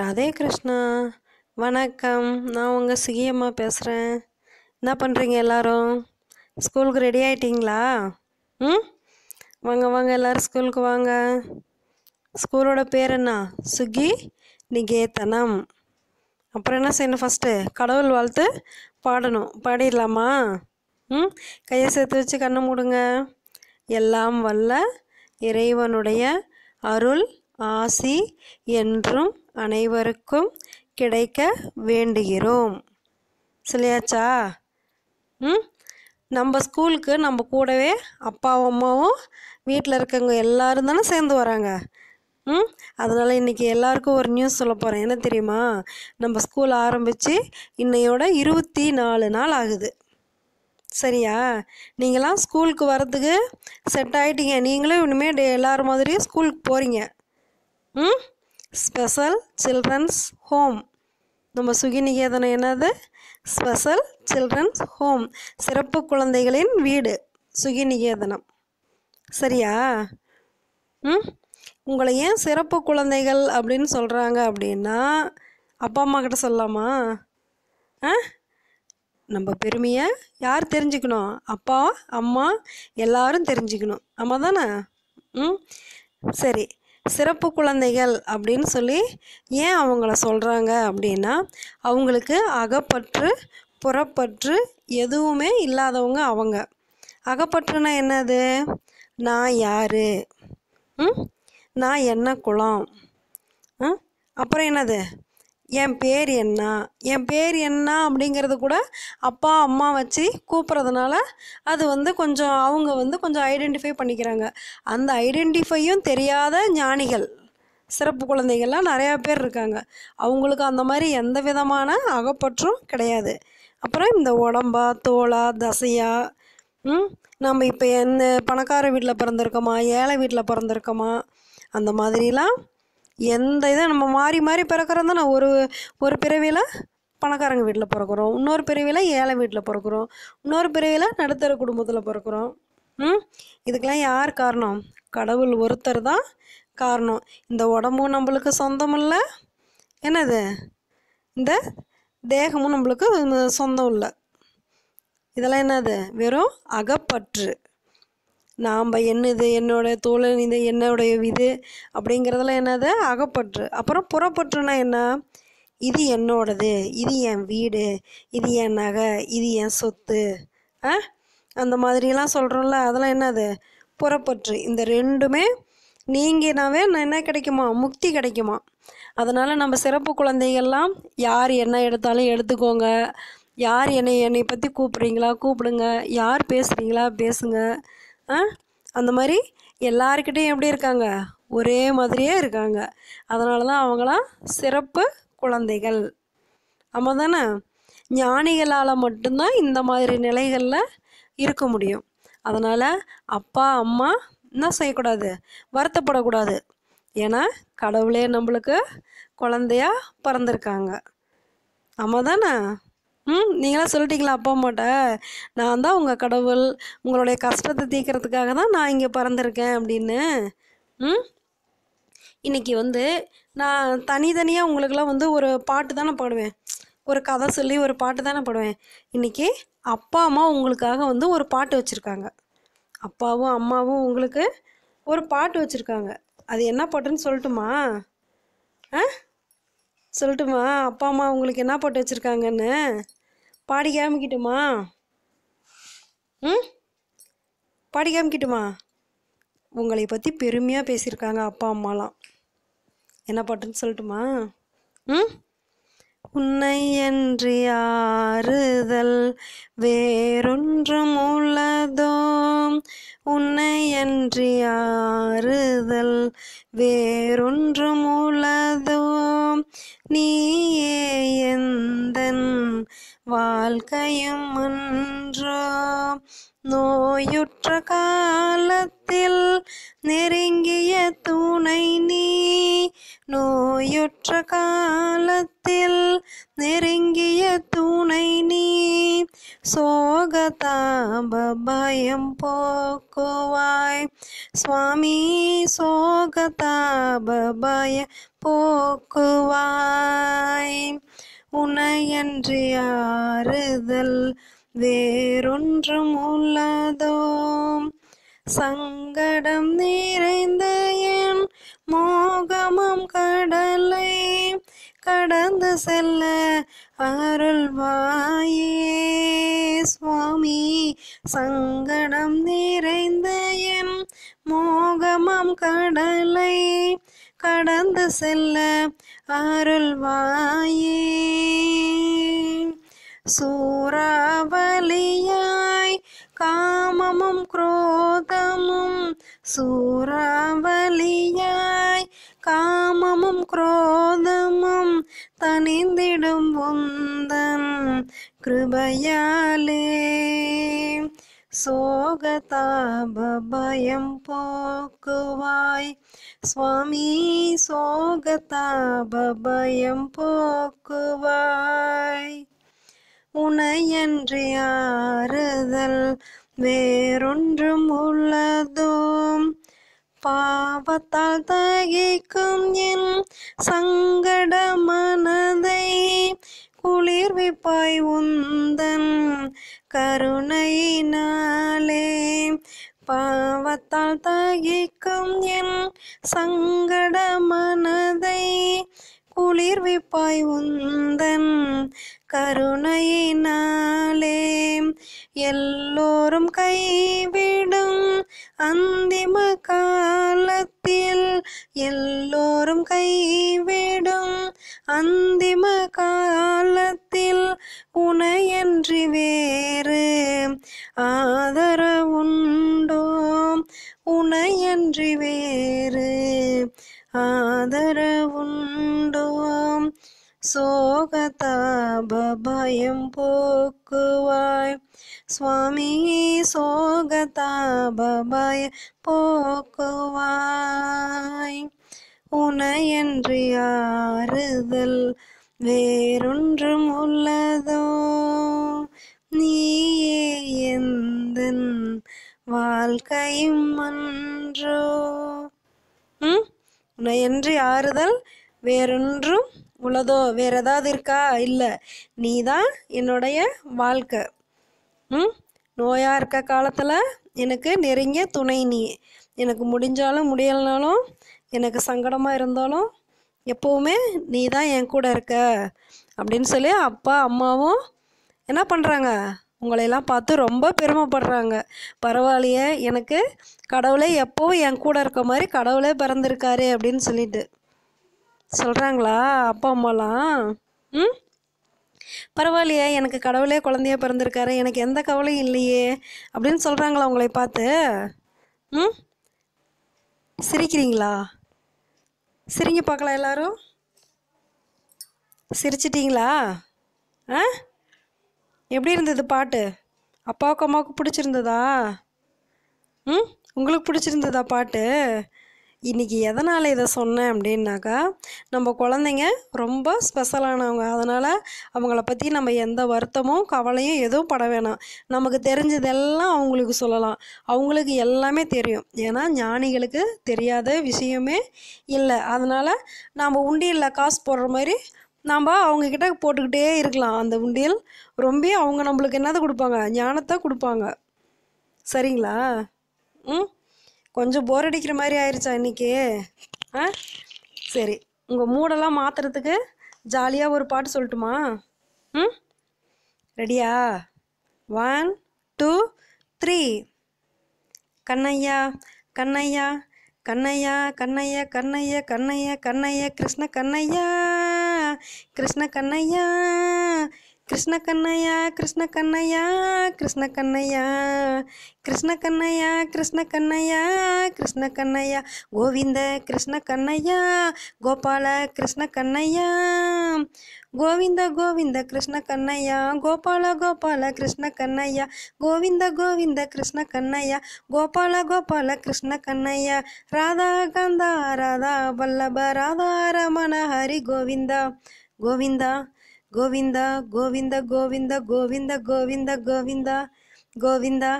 ராதே கிருஷ்ணா வணக்கம் நான் உங்கள் சுகியம்மா பேசுகிறேன் என்ன பண்ணுறீங்க எல்லோரும் ஸ்கூலுக்கு ரெடி ஆகிட்டிங்களா ம் வாங்க வாங்க எல்லோரும் ஸ்கூலுக்கு வாங்க ஸ்கூலோட பேர் என்ன சுகி நிகேதனம் அப்புறம் என்ன செய்யணும் ஃபஸ்ட்டு கடவுள் வாழ்த்து பாடணும் பாடிடலாமா ம் கையை சேர்த்து வச்சு கண்ணை மூடுங்க எல்லாம் வல்ல இறைவனுடைய அருள் ஆசி என்றும் அனைவருக்கும் கிடைக்க வேண்டுகிறோம் சொல்லியாச்சா ம் நம்ம ஸ்கூலுக்கு நம்ம கூடவே அப்பாவும் அம்மாவும் வீட்டில் இருக்கவங்க எல்லோரும் தானே சேர்ந்து வராங்க ம் அதனால் இன்றைக்கி எல்லாருக்கும் ஒரு நியூஸ் சொல்ல போகிறேன் என்ன தெரியுமா நம்ம ஸ்கூல் ஆரம்பித்து இன்னையோட இருபத்தி நாலு நாள் ஆகுது சரியா நீங்களாம் ஸ்கூலுக்கு வரதுக்கு செட் ஆகிட்டீங்க நீங்களும் இனிமேல் டே எல்லோரும் மாதிரியும் ஸ்கூலுக்கு போகிறீங்க ஸ்பெஷல் சில்ட்ரன்ஸ் ஹோம் நம்ம சுகிநிகேதனம் என்னது ஸ்பெஷல் சில்ட்ரன்ஸ் ஹோம் சிறப்பு குழந்தைகளின் வீடு சுகிநிகேதனம் சரியா ம் உங்களை ஏன் சிறப்பு குழந்தைகள் அப்படின்னு சொல்கிறாங்க அப்படின்னா அப்பா அம்மா கிட்ட சொல்லாமா ஆ நம்ம பெருமையை யார் தெரிஞ்சுக்கணும் அப்பா அம்மா எல்லாரும் தெரிஞ்சுக்கணும் ஆமாம் தானே ம் சரி சிறப்பு குழந்தைகள் அப்படின்னு சொல்லி ஏன் அவங்கள சொல்கிறாங்க அப்படின்னா அவங்களுக்கு அகப்பற்று புறப்பற்று எதுவுமே இல்லாதவங்க அவங்க அகப்பற்றுனா என்னது நான் யார் நான் என்ன குளம் அப்புறம் என்னது என் பேர் என்ன என் பேர் என்ன அப்படிங்கிறது கூட அப்பா அம்மா வச்சு கூப்பிட்றதுனால அது வந்து கொஞ்சம் அவங்க வந்து கொஞ்சம் ஐடென்டிஃபை பண்ணிக்கிறாங்க அந்த ஐடென்டிஃபையும் தெரியாத ஞானிகள் சிறப்பு குழந்தைகள்லாம் நிறையா பேர் இருக்காங்க அவங்களுக்கு அந்த மாதிரி எந்த விதமான அகப்பற்றும் கிடையாது அப்புறம் இந்த உடம்பா தோலா தசையா நம்ம இப்போ எந்த பணக்கார வீட்டில் பிறந்திருக்கோமா ஏழை வீட்டில் பிறந்திருக்கோமா அந்த மாதிரிலாம் எந்த இதை நம்ம மாறி மாறி பிறக்கிறோம் நான் ஒரு ஒரு பிறவியில் பணக்காரங்க வீட்டில் பிறக்கிறோம் இன்னொரு பிறவியில் ஏழை வீட்டில் பிறக்கிறோம் இன்னொரு பிறவியில் நடுத்தர குடும்பத்தில் பிறக்கிறோம் ம் இதுக்கெல்லாம் யார் காரணம் கடவுள் ஒருத்தர் தான் காரணம் இந்த உடம்பும் நம்மளுக்கு சொந்தம் இல்லை என்னது இந்த தேகமும் நம்மளுக்கு சொந்தம் இல்லை இதெல்லாம் என்னது வெறும் அகப்பற்று நாம் என்னது என்னோட தோழன் இது என்னுடைய இது அப்படிங்கிறதெல்லாம் என்னது அகப்பற்று அப்புறம் புறப்பற்றுனா என்ன இது என்னோடது இது என் வீடு இது என் நகை இது என் சொத்து ஆ அந்த மாதிரிலாம் சொல்கிறோம்ல அதெல்லாம் என்னது புறப்பற்று இந்த ரெண்டுமே நீங்கினாவே என்ன கிடைக்குமா முக்தி கிடைக்குமா அதனால் நம்ம சிறப்பு குழந்தைகள்லாம் யார் என்ன எடுத்தாலும் எடுத்துக்கோங்க யார் என்னை என்னை பற்றி கூப்பிட்றீங்களா கூப்பிடுங்க யார் பேசுகிறீங்களா பேசுங்க அந்த மாதிரி எல்லாருக்கிட்டையும் எப்படி இருக்காங்க ஒரே மாதிரியே இருக்காங்க அதனால தான் அவங்களாம் சிறப்பு குழந்தைகள் ஆமாம் தானே ஞானிகளால் மட்டும்தான் இந்த மாதிரி நிலைகளில் இருக்க முடியும் அதனால் அப்பா அம்மா என்ன செய்யக்கூடாது வருத்தப்படக்கூடாது ஏன்னா கடவுளே நம்மளுக்கு குழந்தையா பிறந்திருக்காங்க ஆமாம் தானே ம் நீங்களாம் சொல்லிட்டீங்களா அப்பா அம்மாட்ட நான் தான் உங்கள் கடவுள் உங்களுடைய கஷ்டத்தை தீர்க்கறதுக்காக தான் நான் இங்கே பறந்துருக்கேன் அப்படின்னு ம் இன்றைக்கி வந்து நான் தனித்தனியாக உங்களுக்கெல்லாம் வந்து ஒரு பாட்டு தானே பாடுவேன் ஒரு கதை சொல்லி ஒரு பாட்டு தானே பாடுவேன் இன்றைக்கி அப்பா அம்மா உங்களுக்காக வந்து ஒரு பாட்டு வச்சுருக்காங்க அப்பாவும் அம்மாவும் உங்களுக்கு ஒரு பாட்டு வச்சுருக்காங்க அது என்ன பாட்டுன்னு சொல்லட்டுமா ஆ சொல்லட்டுமா அப்பா அம்மா உங்களுக்கு என்ன போட்டு வச்சுருக்காங்கன்னு பாடி காமிக்கிட்டுமா ம் பாடி காமிக்கிட்டுமா உங்களை பற்றி பெருமையாக பேசியிருக்காங்க அப்பா அம்மாலாம் என்ன பாட்டுன்னு சொல்லட்டுமா ம் உன்னை என்று ஆறுதல் வேறொன்றும் உள்ளதோ உன்னை என்று ஆறுதல் வேறொன்றும் உள்ளதோ நீயே எந்தன் வாழ்க்கையும் அன்றோ நோயுற்ற காலத்தில் நெருங்கிய துணை நீ நோயுற்ற காலத்தில் நெருங்கிய துணை நீ சோகதாபயம் போக்குவாய் சுவாமி சோகதாபய போக்குவாய் உனையன்றி ஆறுதல் வேறொன்றும் உள்ளதோ சங்கடம் நிறைந்த என் மோகமும் கடலை கடந்து செல்ல அருள் வாயே சுவாமி சங்கடம் நிறைந்த என் மோகமம் கடலை கடந்து செல்ல அருள் வாயே சூறாவளியாய் காமமும் குரோதமும் சூறாவளியாய் காமமும் குரோ அணிந்திடும் உந்தன் கிருபையாலே சோகதாபயம் போக்குவாய் சுவாமி சோகதாபயம் போக்குவாய் உனையன்றி ஆறுதல் வேறொன்றும் உள்ளதோ பாவத்தால் தகிக்கும் என் சங்கட மனதை குளிர்விப்பாய் உந்தன் கருணையினாலே பாவத்தால் தகிக்கும் என் சங்கட மனதை குளிர்விப்பாய் உந்தன் கருணையினாலே எல்லோரும் கைவிடும் அந்திம காலத்தில் எல்லோரும் கைவிடும் அந்திம பயம் போக்குவாய் சுவாமி பய போக்குவாய் உனையன்றி ஆறுதல் வேறொன்றும் உள்ளதோ நீயே எந்த வாழ்க்கையும் அன்றோ உன்னை ஆறுதல் வேறொன்றும் உள்ளதோ வேற ஏதாவது இருக்கா இல்லை நீ தான் என்னுடைய வாழ்க்கை ம் நோயாக இருக்க காலத்தில் எனக்கு நெருங்கிய துணை நீ எனக்கு முடிஞ்சாலும் முடியலனாலும் எனக்கு சங்கடமாக இருந்தாலும் எப்போவுமே நீ தான் என் கூட இருக்க அப்படின்னு சொல்லி அப்பா அம்மாவும் என்ன பண்ணுறாங்க உங்களையெல்லாம் பார்த்து ரொம்ப பெருமைப்படுறாங்க பரவாயில்லையே எனக்கு கடவுளே எப்போவும் என் கூட இருக்க மாதிரி கடவுளே பிறந்திருக்காரு அப்படின்னு சொல்லிட்டு சொல்கிறாங்களா அப்பா அம்மாலாம் ம் பரவாயில்லையே எனக்கு கடவுளே குழந்தைய பிறந்திருக்காரு எனக்கு எந்த கவலையும் இல்லையே அப்படின்னு சொல்கிறாங்களா உங்களை பார்த்து ம் சிரிக்கிறீங்களா சிரிங்க பார்க்கலாம் எல்லாரும் சிரிச்சிட்டிங்களா ஆ எப்படி இருந்தது பாட்டு அப்பாவுக்கு அம்மாவுக்கு பிடிச்சிருந்ததா ம் உங்களுக்கு பிடிச்சிருந்ததா பாட்டு இன்றைக்கி எதனால் இதை சொன்னேன் அப்படின்னாக்கா நம்ம குழந்தைங்க ரொம்ப ஸ்பெஷலானவங்க அதனால் அவங்கள பற்றி நம்ம எந்த வருத்தமும் கவலையும் எதுவும் பட வேணாம் நமக்கு தெரிஞ்சதெல்லாம் அவங்களுக்கு சொல்லலாம் அவங்களுக்கு எல்லாமே தெரியும் ஏன்னா ஞானிகளுக்கு தெரியாத விஷயமே இல்லை அதனால் நாம் உண்டியில் காசு போடுற மாதிரி நாம் அவங்கக்கிட்ட போட்டுக்கிட்டே இருக்கலாம் அந்த உண்டியல் ரொம்ப அவங்க நம்மளுக்கு என்னது கொடுப்பாங்க ஞானத்தை கொடுப்பாங்க சரிங்களா ம் கொஞ்சம் போர் அடிக்கிற மாதிரி ஆயிடுச்சா இன்னைக்கு ஆ சரி உங்கள் மூடெல்லாம் மாற்றுறதுக்கு ஜாலியாக ஒரு பாட்டு சொல்லட்டுமா ம் ரெடியா one two three Kannaiya Kannaiya Kannaiya Kannaiya Kannaiya Kannaiya Kannaiya Krishna Kannaiya Krishna Kannaiya Krishna Kannaiya Krishna Kannaiya Krishna Kannaiya Krishna Kannaiya Krishna Kannaiya Krishna Kannaiya Govinda Krishna Kannaiya Gopala Krishna Kannaiya Govinda Govinda Krishna Kannaiya Gopala Gopala Krishna Kannaiya Govinda Govinda Krishna Kannaiya Gopala Gopala Krishna Kannaiya Radha ಗಂಧ ರಾಧಾ ವಲ್ಲಭ ರಾಧಾ ರಮಣ ಹರಿ ಗೋವಿಂದ ಗೋವಿಂದ கோவிந்தா கோவிந்த கோவிந்த கோவிந்த கோவிந்த கோவிந்தா கோவிந்தா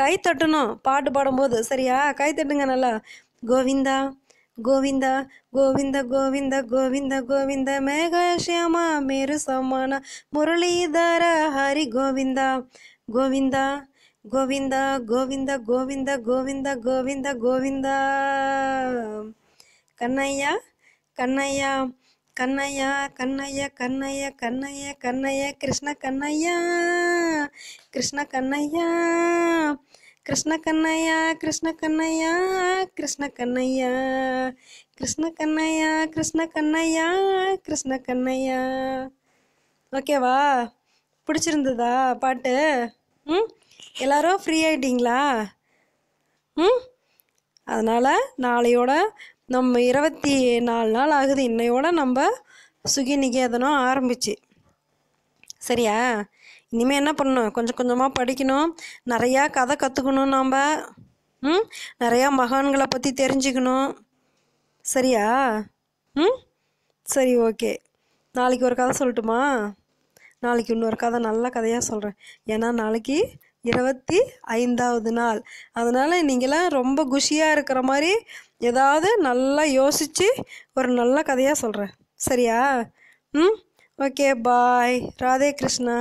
கை தட்டணும் பாட்டு பாடும்போது சரியா கை தட்டுங்க நல்லா கோவிந்தா கோவிந்தா கோவிந்த கோவிந்த கோவிந்த கோவிந்த மேகசியமா மேரு சமான முரளிதர ஹரி கோவிந்தா கோவிந்தா கோவிந்தா கோவிந்த கோவிந்த கோவிந்த கோவிந்த கோவிந்தா கண்ணையா கண்ணையா கண்ணையா கண்ணையா கண்ணையா கண்ணையா கண்ணையா கிருஷ்ண கண்ணையா கிருஷ்ண கண்ணையா கிருஷ்ண கண்ணையா கிருஷ்ண கண்ணையா கிருஷ்ண கண்ணையா கிருஷ்ண கண்ணையா கிருஷ்ண கண்ணையா கிருஷ்ண கண்ணையா ஓகேவா பிடிச்சிருந்ததா பாட்டு ம் எல்லாரும் ஃப்ரீ ஆகிட்டீங்களா ம் அதனால் நாளையோட நம்ம இருபத்தி நாலு நாள் ஆகுது இன்னையோட நம்ம சுகி நிகேதனம் ஆரம்பிச்சு சரியா இனிமேல் என்ன பண்ணணும் கொஞ்சம் கொஞ்சமாக படிக்கணும் நிறையா கதை கற்றுக்கணும் நாம் ம் நிறையா மகான்களை பற்றி தெரிஞ்சுக்கணும் சரியா ம் சரி ஓகே நாளைக்கு ஒரு கதை சொல்லட்டுமா நாளைக்கு இன்னொரு கதை நல்ல கதையாக சொல்கிறேன் ஏன்னா நாளைக்கு இருபத்தி ஐந்தாவது நாள் அதனால் நீங்களாம் ரொம்ப குஷியாக இருக்கிற மாதிரி ஏதாவது நல்லா யோசித்து ஒரு நல்ல கதையாக சொல்கிறேன் சரியா ம் ஓகே பாய் ராதே கிருஷ்ணா